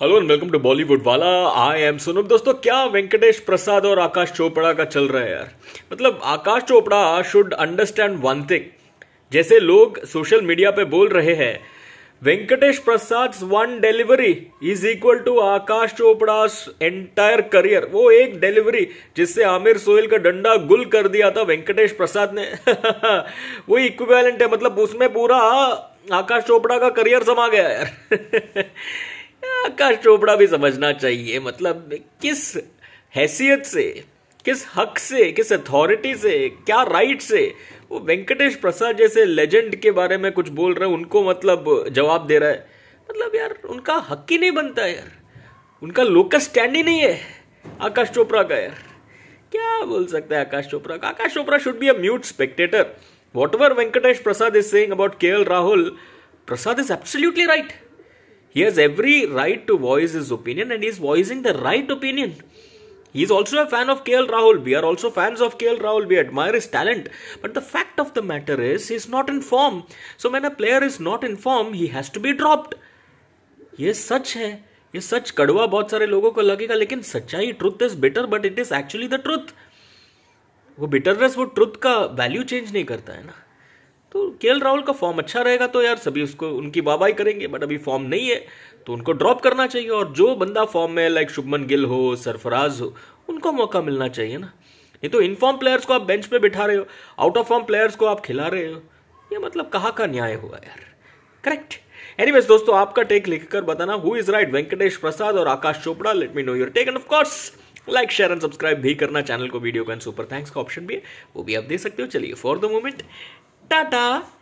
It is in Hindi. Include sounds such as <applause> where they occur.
Hello and welcome to Bollywood वाला आई एम सोनम दोस्तों क्या वेंकटेश प्रसाद और आकाश चोपड़ा का चल रहा है यार मतलब Aakash Chopra should understand one thing जैसे लोग सोशल मीडिया पे बोल रहे हैं Venkatesh Prasad one delivery is equal to Aakash Chopra entire career वो एक डिलीवरी जिससे आमिर सोहेल का डंडा गुल कर दिया था वेंकटेश प्रसाद ने <laughs> वो इक्विवेलेंट है मतलब उसमें पूरा आकाश चोपड़ा का करियर समा गया यार <laughs> आकाश चोपड़ा भी समझना चाहिए मतलब किस हैसियत से किस हक से किस अथॉरिटी से क्या राइट से वो वेंकटेश प्रसाद जैसे लेजेंड के बारे में कुछ बोल रहे हैं उनको मतलब जवाब दे रहा है मतलब यार उनका हक ही नहीं बनता यार उनका लोकल स्टैंड ही नहीं है आकाश चोपड़ा का यार क्या बोल सकते हैं आकाश चोपड़ा का Aakash Chopra should be a mute spectator whatever Venkatesh Prasad is saying about K L Rahul Prasad is absolutely right He has every right to voice his opinion and he is voicing the right opinion. He is also a fan of KL Rahul. We are also fans of KL Rahul. We admire his talent. But the fact of the matter is, he is not in form. So when a player is not in form, he has to be dropped. ye sach hai ये सच कड़वा बहुत सारे लोगों को लगेगा लेकिन सच्चाई truth is bitter but it is actually the truth वो बिटरनेस वो ट्रुथ का वैल्यू चेंज नहीं करता है ना तो के राहुल का फॉर्म अच्छा रहेगा तो यार सभी उसको उनकी वाहवाही करेंगे बट अभी फॉर्म नहीं है तो उनको ड्रॉप करना चाहिए और जो बंदा फॉर्म में लाइक शुभमन गिल हो सरफराज हो उनको मौका मिलना चाहिए ना नहीं तो इनफॉर्म प्लेयर्स को आप बेंच पे बिठा रहे हो आउट ऑफ फॉर्म प्लेयर्स को आप खिला रहे हो ये मतलब कहाँ का न्याय हुआ यार करेक्ट एनीवेज दोस्तों आपका टेक लिखकर बताना who is right Venkatesh Prasad और Aakash Chopra let me know your take and of course like share and subscribe भी करना चैनल को वीडियो का एंड सुपर थैंक्स का ऑप्शन भी है वो भी आप दे सकते हो चलिए फॉर द मोमेंट टाटा